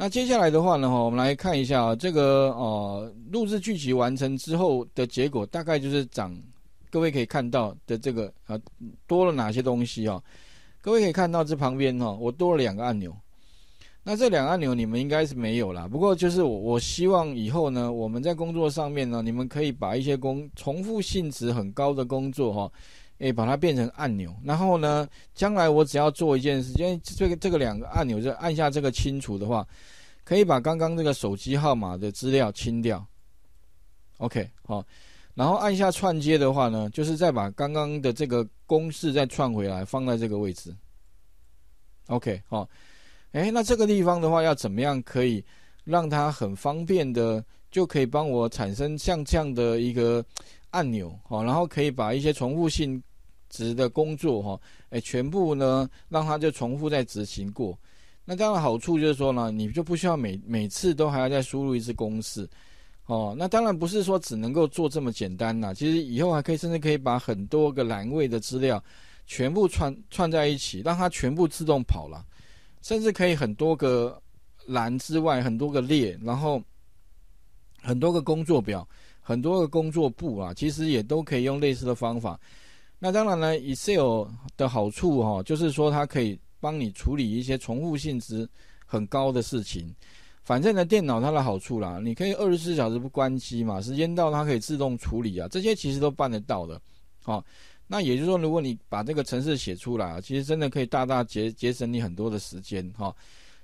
那接下来的话呢，哈，我们来看一下这个呃，录制剧集完成之后的结果，大概就是涨。各位可以看到的这个啊，多了哪些东西啊？各位可以看到这旁边哈，我多了两个按钮。那这两个按钮你们应该是没有啦，不过就是我我希望以后呢，我们在工作上面呢，你们可以把一些工重复性值很高的工作哈。诶，把它变成按钮，然后呢，将来我只要做一件事，因为这个这个两个按钮，就按下这个清除的话，可以把刚刚这个手机号码的资料清掉。OK，好，然后按下串接的话呢，就是再把刚刚的这个公式再串回来，放在这个位置。OK，好，诶，那这个地方的话，要怎么样可以让它很方便的，就可以帮我产生像这样的一个按钮，好，然后可以把一些重复性。值的工作哈，哎，全部呢让它就重复再执行过。那这样的好处就是说呢，你就不需要每每次都还要再输入一次公式哦。那当然不是说只能够做这么简单啦，其实以后还可以甚至可以把很多个栏位的资料全部串串在一起，让它全部自动跑了。甚至可以很多个栏之外，很多个列，然后很多个工作表，很多个工作簿啊，其实也都可以用类似的方法。那当然了，Excel 的好处哈，就是说它可以帮你处理一些重复性质很高的事情。反正呢，电脑它的好处啦，你可以二十四小时不关机嘛，时间到它可以自动处理啊，这些其实都办得到的。好，那也就是说，如果你把这个程式写出来，其实真的可以大大节节省你很多的时间哈。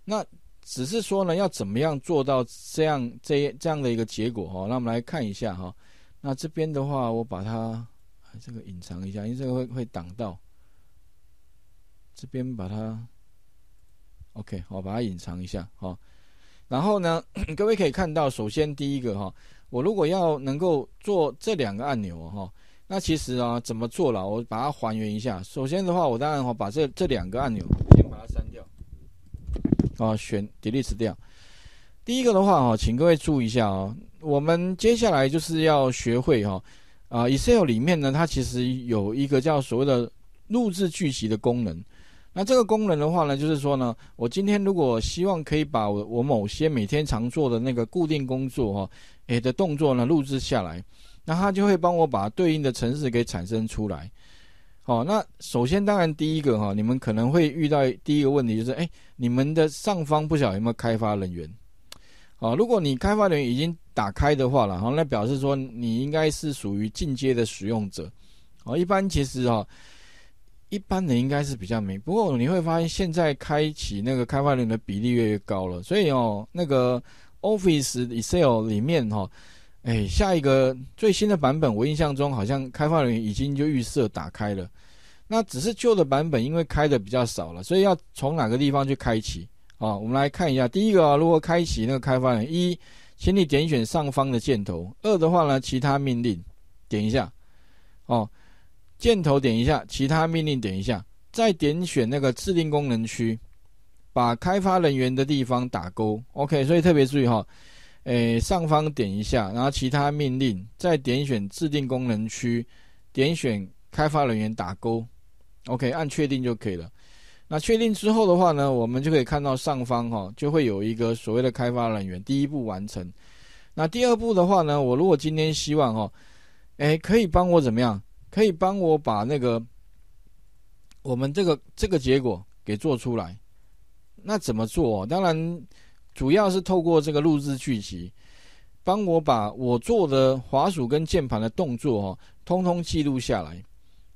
那只是说呢，要怎么样做到这样这这样的一个结果哈？那我们来看一下哈。那这边的话，我把它。这个隐藏一下，因为这个会会挡到这边，把它 OK，我把它隐藏一下哈。然后呢，各位可以看到，首先第一个哈，我如果要能够做这两个按钮哈，那其实啊怎么做了？我把它还原一下。首先的话，我当然哈把这这两个按钮先把它删掉，啊，选 delete 掉。第一个的话哈，请各位注意一下啊，我们接下来就是要学会哈。啊，Excel 里面呢，它其实有一个叫所谓的录制聚集的功能。那这个功能的话呢，就是说呢，我今天如果希望可以把我我某些每天常做的那个固定工作哈，诶的动作呢录制下来，那它就会帮我把对应的城市给产生出来。好，那首先当然第一个哈，你们可能会遇到第一个问题就是，哎，你们的上方不晓得有没有开发人员。哦，如果你开发人员已经打开的话了，然后那表示说你应该是属于进阶的使用者。哦，一般其实哈，一般的应该是比较没。不过你会发现现在开启那个开发人员的比例越来越高了，所以哦，那个 Office Excel 里面哈，哎，下一个最新的版本，我印象中好像开发人员已经就预设打开了。那只是旧的版本，因为开的比较少了，所以要从哪个地方去开启？啊，我们来看一下，第一个啊，如何开启那个开发呢？一，请你点选上方的箭头；二的话呢，其他命令点一下，哦，箭头点一下，其他命令点一下，再点选那个自定功能区，把开发人员的地方打勾。OK，所以特别注意哈，诶，上方点一下，然后其他命令再点选自定功能区，点选开发人员打勾，OK，按确定就可以了。那确定之后的话呢，我们就可以看到上方哈，就会有一个所谓的开发人员第一步完成。那第二步的话呢，我如果今天希望哈，哎，可以帮我怎么样？可以帮我把那个我们这个这个结果给做出来？那怎么做？当然，主要是透过这个录制剧集，帮我把我做的滑鼠跟键盘的动作哈，通通记录下来。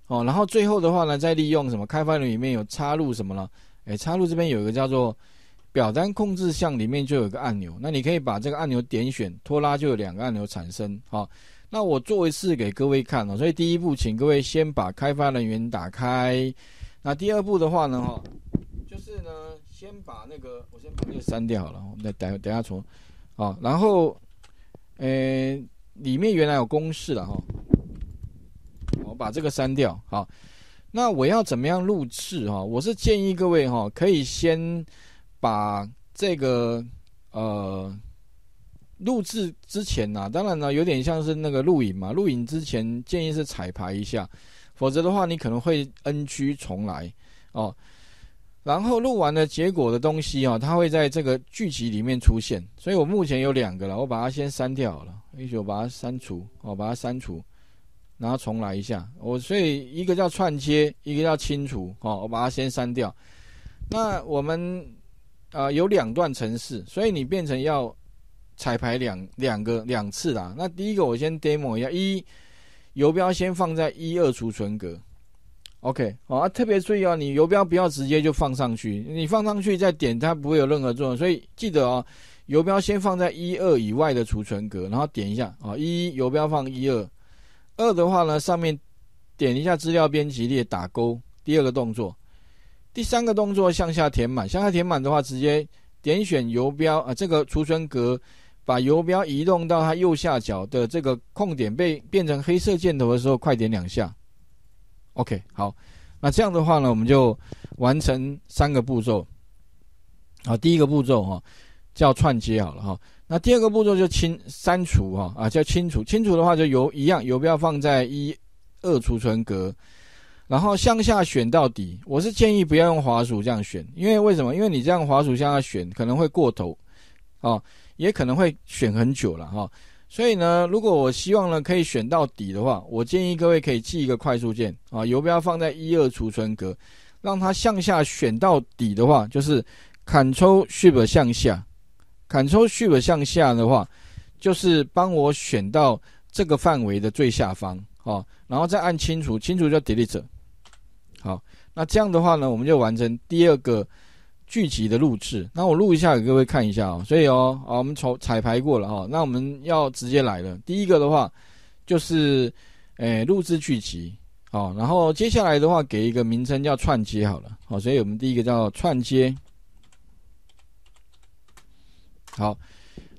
哦，然后最后的话呢，再利用什么开发人员里面有插入什么了？哎，插入这边有一个叫做表单控制项，里面就有一个按钮。那你可以把这个按钮点选拖拉，就有两个按钮产生。好，那我做一次给各位看哦。所以第一步，请各位先把开发人员打开。那第二步的话呢，哈，就是呢，先把那个我先把这个删掉好了，我们再等等下重。好，然后，诶，里面原来有公式了哈。把这个删掉，好。那我要怎么样录制哈？我是建议各位哈，可以先把这个呃录制之前呐，当然呢有点像是那个录影嘛，录影之前建议是彩排一下，否则的话你可能会 N 区重来哦。然后录完的结果的东西啊，它会在这个剧集里面出现，所以，我目前有两个了，我把它先删掉好了，一我把它删除哦，把它删除。然后重来一下，我所以一个叫串接，一个叫清除，哦，我把它先删掉。那我们啊有两段程式，所以你变成要彩排两两个两次啦。那第一个我先 demo 一下，一游标先放在一二储存格，OK，啊特别注意哦，你游标不要直接就放上去，你放上去再点它不会有任何作用，所以记得哦，游标先放在一二以外的储存格，然后点一下啊，一游标放一二。二的话呢，上面点一下资料编辑列打勾，第二个动作，第三个动作向下填满。向下填满的话，直接点选游标啊，这个储存格，把游标移动到它右下角的这个空点被变成黑色箭头的时候，快点两下。OK，好，那这样的话呢，我们就完成三个步骤。好，第一个步骤哈，叫串接好了哈。那第二个步骤就清删除哈啊，叫清除。清除的话就油一样，油标放在一、二储存格，然后向下选到底。我是建议不要用滑鼠这样选，因为为什么？因为你这样滑鼠向下选可能会过头，啊，也可能会选很久了哈。所以呢，如果我希望呢可以选到底的话，我建议各位可以记一个快速键啊，油标放在一、二储存格，让它向下选到底的话，就是 Ctrl Shift 向下。Ctrl Shift 向下的话，就是帮我选到这个范围的最下方，哦，然后再按清除，清除叫 Delete。好，那这样的话呢，我们就完成第二个聚集的录制。那我录一下给各位看一下啊。所以哦，啊，我们从彩排过了哈，那我们要直接来了。第一个的话就是，诶，录制聚集，好，然后接下来的话给一个名称叫串接好了，好，所以我们第一个叫串接。好，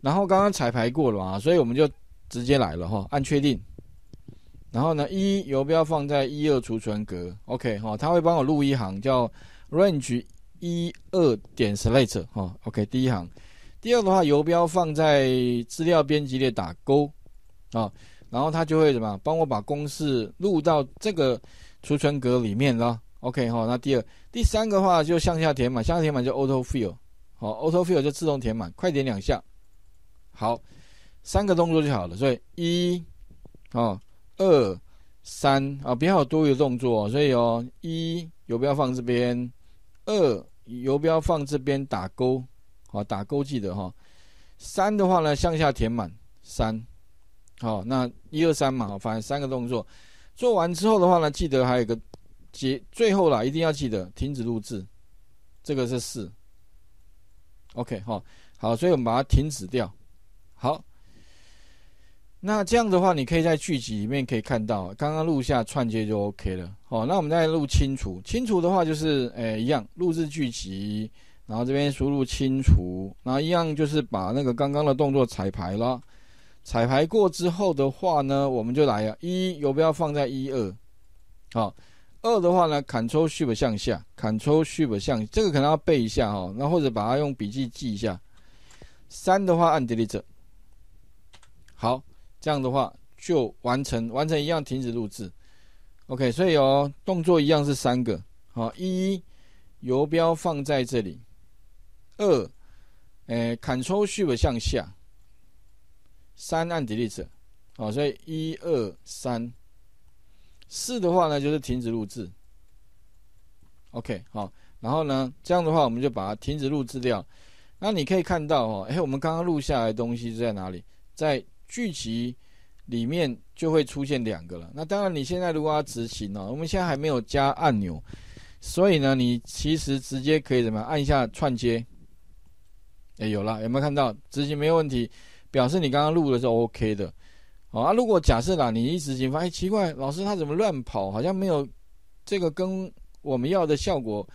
然后刚刚彩排过了啊，所以我们就直接来了哈，按确定。然后呢，一游标放在一二储存格，OK 哈，他会帮我录一行叫 Range 一二点 Select 哈，OK 第一行。第二的话，游标放在资料编辑列打勾啊，然后他就会什么，帮我把公式录到这个储存格里面啦，OK 哈。那第二、第三个话就向下填满，向下填满就 Auto Fill。好，auto fill 就自动填满，快点两下。好，三个动作就好了。所以一，哦，二，三，啊，不要多余的动作。哦。所以哦，一，游标放这边；二，游标放这边打勾，好，打勾记得哈。三的话呢，向下填满三。好，那一二三嘛，反正三个动作做完之后的话呢，记得还有个结，最后啦，一定要记得停止录制。这个是四。OK，哈，好，所以我们把它停止掉。好，那这样的话，你可以在剧集里面可以看到，刚刚录下串接就 OK 了。好，那我们再录清除，清除的话就是，诶，一样，录制剧集，然后这边输入清除，然后一样就是把那个刚刚的动作彩排了。彩排过之后的话呢，我们就来呀，一，必标放在一二，好。二的话呢，Ctrl Shift 向下，Ctrl Shift 向，这个可能要背一下哦，那或者把它用笔记记一下。三的话按 Delete。好，这样的话就完成，完成一样停止录制。OK，所以哦，动作一样是三个，好，一游标放在这里，二，哎 c t r l Shift 向下，三按 Delete，好，所以一二三。是的话呢，就是停止录制。OK，好，然后呢，这样的话我们就把它停止录制掉。那你可以看到哦，哎，我们刚刚录下来的东西是在哪里？在剧集里面就会出现两个了。那当然，你现在如果要执行哦，我们现在还没有加按钮，所以呢，你其实直接可以怎么？按一下串接，哎，有了，有没有看到？执行没有问题，表示你刚刚录的是 OK 的。好啊，如果假设啦，你一直执发哎，奇怪，老师他怎么乱跑？好像没有这个跟我们要的效果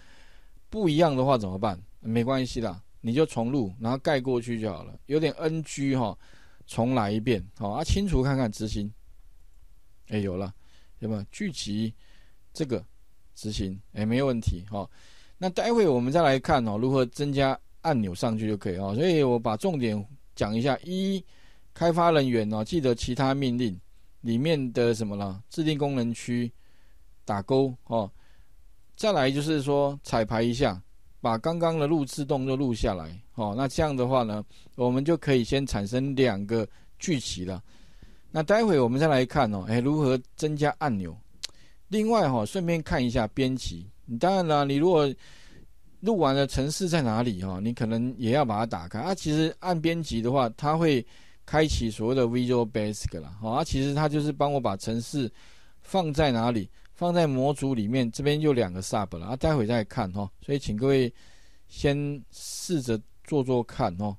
不一样的话怎么办？没关系啦，你就重录，然后盖过去就好了。有点 NG 哈，重来一遍。好啊，清除看看执行。哎，有了，对吧？聚集这个执行，哎，没有问题哈。那待会我们再来看哦，如何增加按钮上去就可以哦。所以我把重点讲一下一。开发人员哦，记得其他命令里面的什么了？制定功能区打勾哦，再来就是说彩排一下，把刚刚的录制动作录下来哦。那这样的话呢，我们就可以先产生两个聚集了。那待会我们再来看哦，哎，如何增加按钮？另外哈，顺便看一下编辑。当然了，你如果录完了，程式在哪里哦？你可能也要把它打开。它其实按编辑的话，它会。开启所谓的 Visual Basic 啦，啊，其实它就是帮我把城市放在哪里，放在模组里面，这边就两个 Sub 了，啊，待会再看哈，所以请各位先试着做做看哈。